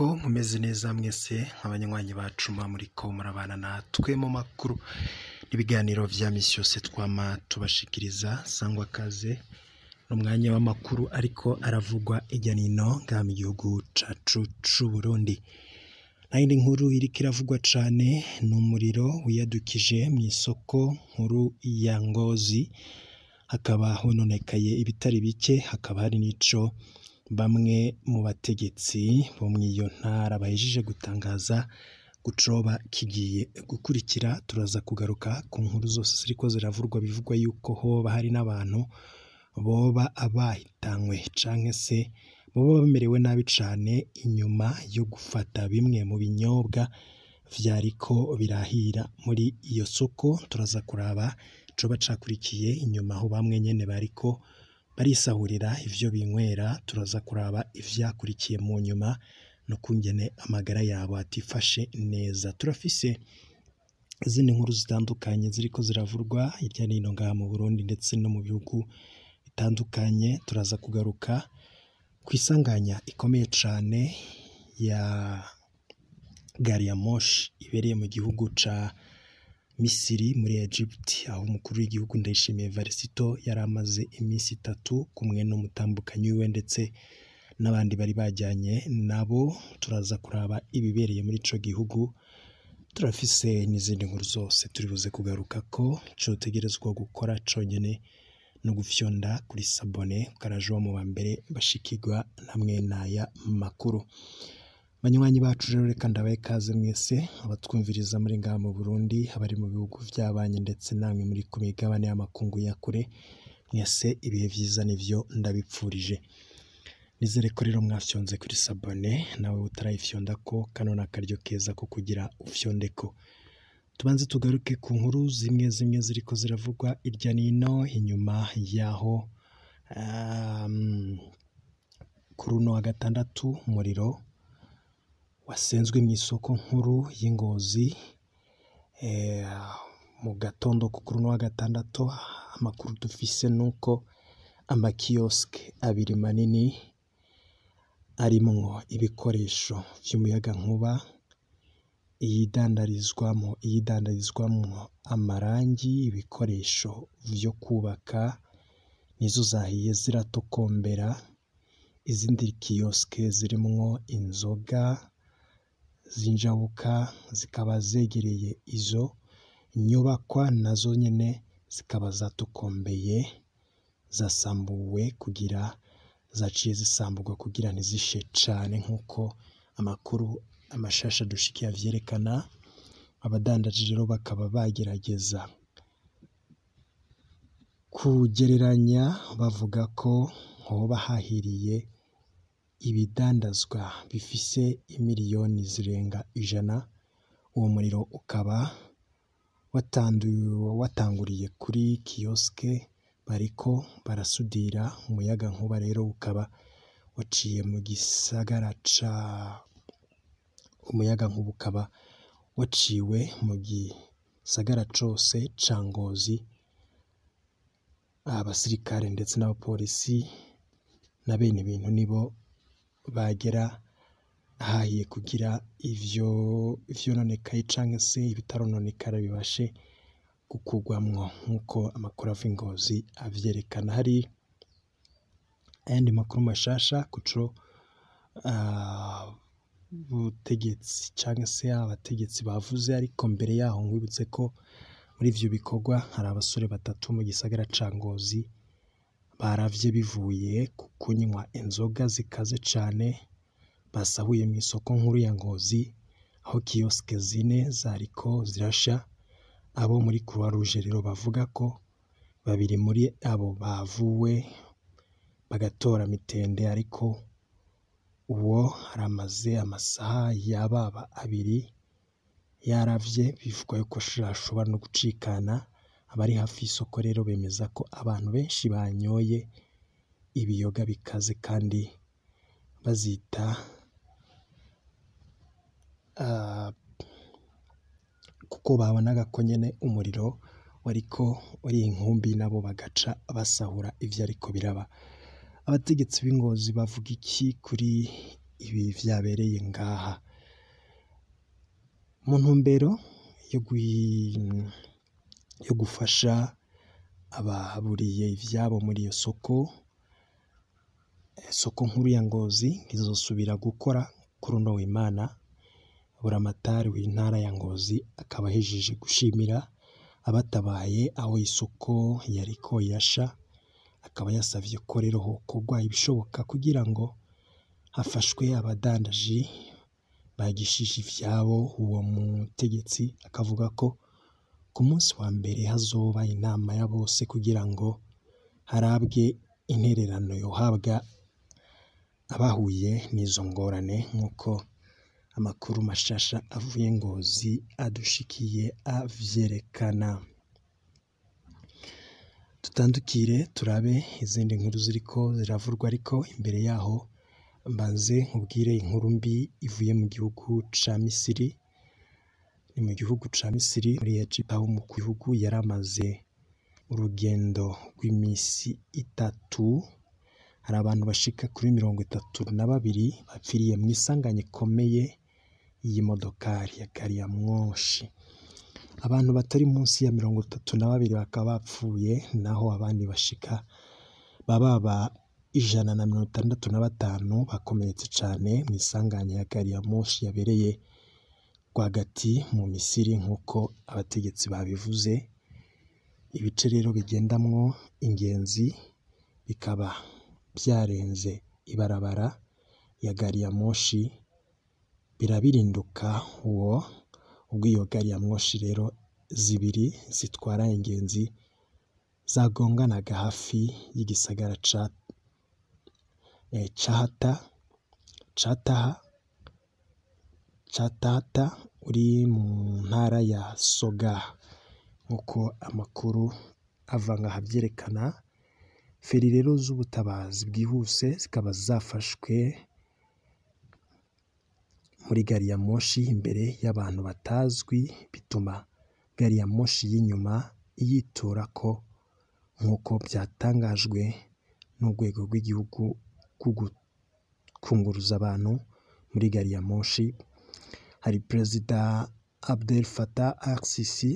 ko mumeze neza mwese nk'abanywanyi bacu muri ko murabana natwe mu makuru n'ibiganiro bya misi yose twama tubashikiriza sangwa kaze n'umwanya w'amakuru ariko aravugwa ijya n'ino ngaha mu gihugu cyacu cy'u Burundi nayindi nkuru iri kiravugwa cyane ni umuriro wiyadukije mu isoko nkuru ya ngozi hakaba hononekaye ibitari bike hakaba hari n'icyo bamwe mu bategetsi bo muri iyo ntara bahejeje gutangaza gucoba kigiye gukurikira turaza kugaruka ku nkuru zose ziriko ziravurwa bivugwa yuko hoba hari n'abantu boba abahitanywe canke se boba bamerewe nabi cane inyuma yo gufata bimwe mu binyobwa vyariko birahira muri iyo soko turaza kuraba coba cakurikiye inyuma aho bamwe nyene bariko barisahurira ibyo binywera turaza kuraba ibyakurikiye mu nyuma no kungene amagara yabo atifashe neza turafise izindi nkuru zitandukanye ziriko ziravurwa hirya no ngaha mu Burundi ndetse no mu bihugu bitandukanye turaza kugaruka ku isanganya ikomeye cyane ya gari ya moshi ibereye mu gihugu ca Misiri muri Egiputi aho umukuru w'igihugu Ndayishimiye Varisito yari amaze iminsi itatu kumwe n'umutambukanyi we ndetse n'abandi bari bajyanye nabo turaza kuraba ibibereye muri icyo gihugu turafise n'izindi nkuru zose turibuze kugaruka ko cyotegerezwa gukora cyonyine no gufyonda kuri sabone ukaraje mu ba mbere bashikirwa na mwenaya makuru banywanyi bacu rero reka ndabahe ikaze mwese abatwumviriza muri ngaha mu burundi abari mu bihugu by'abanyi ndetse namwe muri ku migabane y'amakungu ya kure mwese ibihe byiza nibyo ndabipfurije nizere ko rero mwafyonze kuri sabone nawe utarayifyonda ko kano ni akaryo keza ko kugira ufyonde ko tubanze tugaruke ku nkuru zimwe zimwe ziri ko ziravugwa irya nino inyuma y'aho ehm, kuri uno wa gatandatu umuriro wasenzwe mu isoko nkuru y’ingozi Ngozi eh, mu gatondo ku kuri uno wa gatandatu, amakuru dufise ni uko amakiyosike abiri manini arimwo ibikoresho vy'umuyagankuba, iyidandarizwamo iyidandarizwamo amarangi, ibikoresho vyo kubaka, nizo zahiye ziratokombera, izindi kiyosike zirimwo inzoga z'injabuka zikaba zegereye izo nyubakwa na zo nyine zikaba zatukombeye, zasambuwe kugira zaciye zisambugwa kugira ntizishye cyane nk'uko amakuru amashasha dushikiye abyerekana, abadandaji rero bakaba bagerageza kugereranya bavuga ko hoba hahiriye ibidandazwa bifise imiliyoni zirenga ijana, uwo muriro ukaba watanguriye kuri kiyosike bariko barasudira, umuyaga umuyagankuba rero ukaba waciye mu gisagara ca, umuyagankuba ukaba waciwe mu gisagara cose ca Ngozi, abasirikare ndetse n'abapolisi na bene ibintu nibo bagera ahahiye kugira ivyo vyononekaye canke se ibitarononekara bibashe gukurwamwo nk'uko amakuru ava ingozi avyerekana hari ayandi makuru mashasha kuco uh, ah, butegetsi canke se abategetsi bavuze ariko mbere yaho nkwibutse ko muri ibyo bikorwa hari abasore batatu mu gisagara ca Ngozi baravye bivuye ku kunywa inzoga zikaze cane basahuye mu isoko nkuru ya Ngozi, aho kiyosike zine zariko zirasha, abo muri Croix Rouge rero bavuga ko babiri muri abo bavuwe bagatora mitende ariko uwo haramaze amasaha yababa abiri yaravye, bivugwa yuko ashobora no gucikana. Abari hafi y'isoko rero bemeza ko abantu benshi banyoye ibiyoga bikaze kandi bazita ah, kuko babonaga ko nyine umuriro wariko uri inkumbi nabo bagaca basahura ivyo ariko biraba. Abategetsi b'ingozi bavuga iki kuri ibi vyabereye ngaha? Mu ntumbero yo yo gufasha ababuriye ibyabo muri iyo soko, isoko nkuru ya Ngozi izosubira gukora kuri uno w'Imana, buramatari w'intara ya Ngozi akaba ahejeje gushimira abatabaye aho isoko yariko irasha, akaba yasabye ko rero hokorwa ibishoboka kugira ngo hafashwe abadandaji bagishije ivyabo, uwo mutegetsi akavuga ko ku munsi wa mbere hazoba inama ya bose kugira ngo harabwe intererano yohabwa abahuye n'izo ngorane nk'uko amakuru mashasha avuye Ngozi adushikiye avyerekana. Tutandukire turabe izindi nkuru ziriko ziravurwa ariko imbere yaho mbanze nkubwire inkuru mbi ivuye mu gihugu ca Misiri ni mu gihugu cya Misiri muri Egypt mu gihugu yari amaze urugendo rw'iminsi itatu, hari abantu bashika kuri mirongo itatu na babiri bapfiriye mu isanganya rikomeye y'imodokari ya gari ya moshi, abantu batari munsi ya mirongo itatu na babiri bakaba bapfuye naho abandi bashika baba ba ijana na mirongo itandatu na batanu bakomeretse cyane mu isanganya ya gari ya moshi yabereye rwagati mu Misiri nk'uko abategetsi babivuze, ibice rero bigendamwo ingenzi bikaba byarenze ibarabara ya gari ya moshi, birabirinduka uwo, ubwo iyo gari ya moshi rero zibiri zitwara ingenzi zagonganaga hafi y'igisagara ca eh, Cahata, Cataha Cyatata uri mu ntara ya Soga nk'uko amakuru ava ngaha feri rero z'ubutabazi bwihuse zikaba zafashwe muri gari ya moshi imbere y'abantu batazwi, bituma gari ya moshi y'inyuma ko nk'uko byatangajwe n'urwego rw'igihugu rwo abantu muri gari ya moshi. hari perezida Abdel Fattah al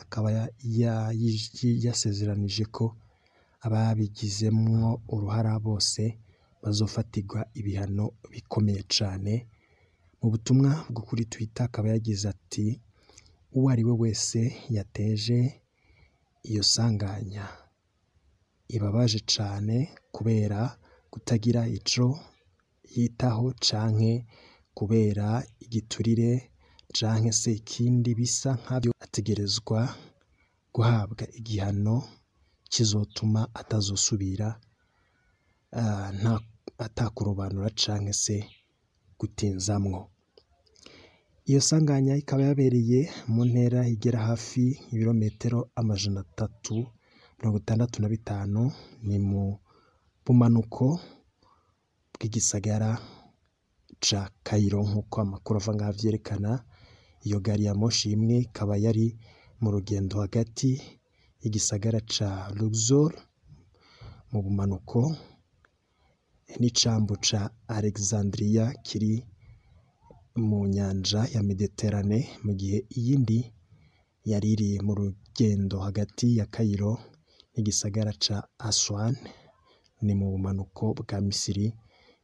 akaba yasezeranije ko ababigizemo uruhara bose bazofatirwa ibihano bikomeye cyane, mu butumwa bwo kuri Twitter akaba yagize ati "Uwo ari we wese yateje iyo sanganya ibabaje cyane kubera kutagira ico yitaho canke kubera igiturire cyangwa se ikindi bisa nk'abyo ategerezwa guhabwa igihano kizotuma atazosubira ah, atakurobanura cyangwa se gutinzamwo. Iyo sanganya ikaba yabereye mu ntera igera hafi ibirometero amajana atatu mirongo itandatu na bitanu, ni mu bumanuko bw'igisagara ca Kayiro nk'uko amakuru ava ngaha abyerekana. Iyo gari ya moshi imwe ikaba yari mu rugendo hagati y'igisagara ca Luxor mu bumanuko n’icambu ca Alexandria kiri mu nyanja ya Mediterane, mu gihe iyindi yari iri mu rugendo hagati ya Cairo n'igisagara ca Aswan, ni mu bumanuko bwa Misiri,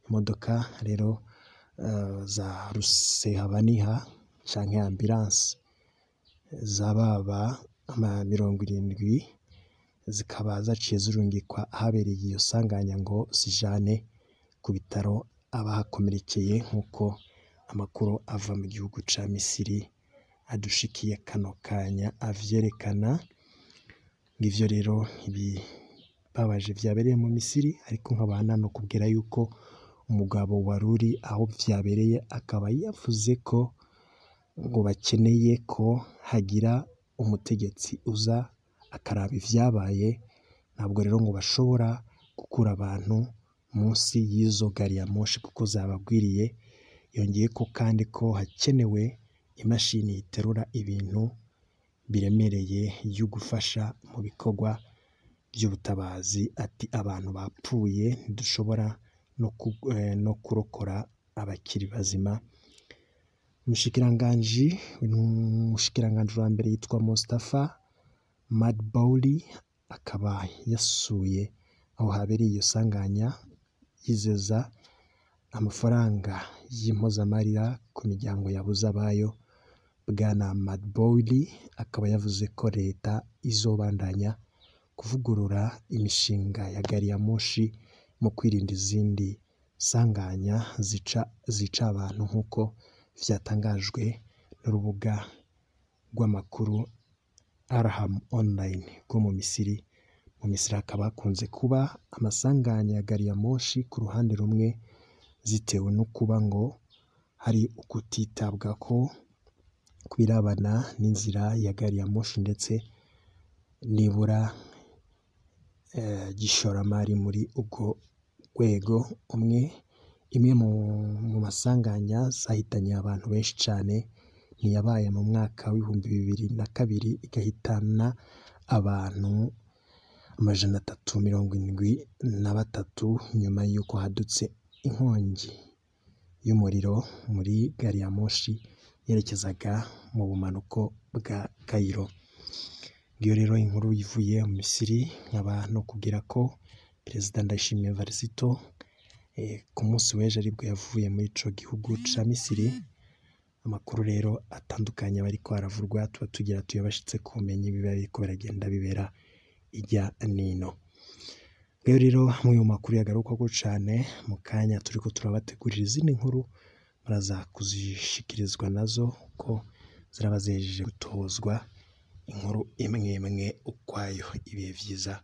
imodoka rero eh, za rusehabaniha. canke ambiranse z'ababa mirongo irindwi, zikaba zaciye zirungikwa ahabereye iyo sanganya ngo zijane ku bitaro abahakomerekeye nk'uko amakuru ava mu gihugu ca Misiri adushikiye kano kanya avyerekana, ng'ivyo rero ibibabaje vyabereye mu Misiri ariko nkaba kubwira yuko umugabo waruri aho vyabereye akaba yavuze ko ngo bakeneye ko hagira umutegetsi uza akaraba ibyabaye, ntabwo rero ngo bashobora gukura abantu munsi y'izo gari ya moshi kuko zabagwiriye. yongeye ko kandi ko hakenewe imashini iterura ibintu biremereye yo gufasha mu bikorwa by'ubutabazi, ati abantu bapfuye ntidushobora no eh, kurokora abakiri bazima. umushikiranganji umushikiranganji wa mbere yitwa Mustafa Madbouli akaba yasuye aho habereye iyo sanganya yizeza amafaranga y'impozamarira ku miryango yabuze abayo, Bwana Madbouli akaba yavuze ko leta izobandanya kuvugurura imishinga ya gari ya moshi mu kwirinda izindi sanganya zica abantu nk'uko byatangajwe n'urubuga rw'amakuru Arahamu onurayini rwo mu Misiri, mu Misiri hakaba hakunze kuba amasanganya ya gari ya moshi ku ruhande rumwe, zitewe no kuba ngo hari ukutitabwaho ku birebana n'inzira ya gari ya moshi ndetse nibura igishoramari eh, muri ubwo rwego, umwe Imwe mu masanganya zahitanye abantu benshi cyane, ntiyabaye mu mwaka w'ibihumbi bibiri na kabiri, igahitana abantu amajana atatu mirongo irindwi na batatu, nyuma y'uko hadutse inkongi y'umuriro muri gari ya moshi yerekezaga mu bumanuko bwa Kayiro. Ngiyo rero inkuru ivuye mu Misiri, nkaba no kubwira ko Perezida ndashimiye Varisito Eh, ku munsi w'ejo aribwo yavuye muri icyo gihugu cya Misiri, amakuru rero atandukanye aba ko aravurwa tuba tugira tuyabashyitse ku bumenyi biba ariko biragenda bibera ijya n'ino. Rero rero amwe mu makuru yagarukwaho cyane mu kanya turiko turabategurira izindi nkuru muraza kuzishikirizwa nazo kuko ziraba zihejeje gutozwa inkuru imwe imwe ukwayo ibihe byiza.